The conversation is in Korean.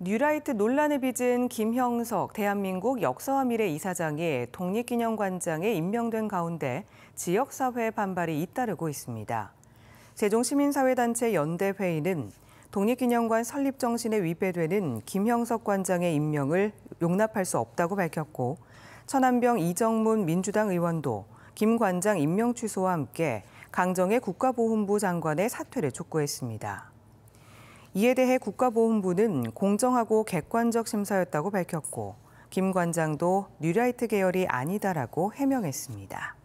뉴라이트 논란을 빚은 김형석 대한민국 역사와 미래 이사장이 독립기념관장에 임명된 가운데 지역사회 반발이 잇따르고 있습니다. 세종시민사회단체 연대회의는 독립기념관 설립 정신에 위배되는 김형석 관장의 임명을 용납할 수 없다고 밝혔고 천안병 이정문 민주당 의원도 김 관장 임명 취소와 함께 강정의 국가보훈부 장관의 사퇴를 촉구했습니다. 이에 대해 국가보훈부는 공정하고 객관적 심사였다고 밝혔고 김 관장도 뉴라이트 계열이 아니다라고 해명했습니다.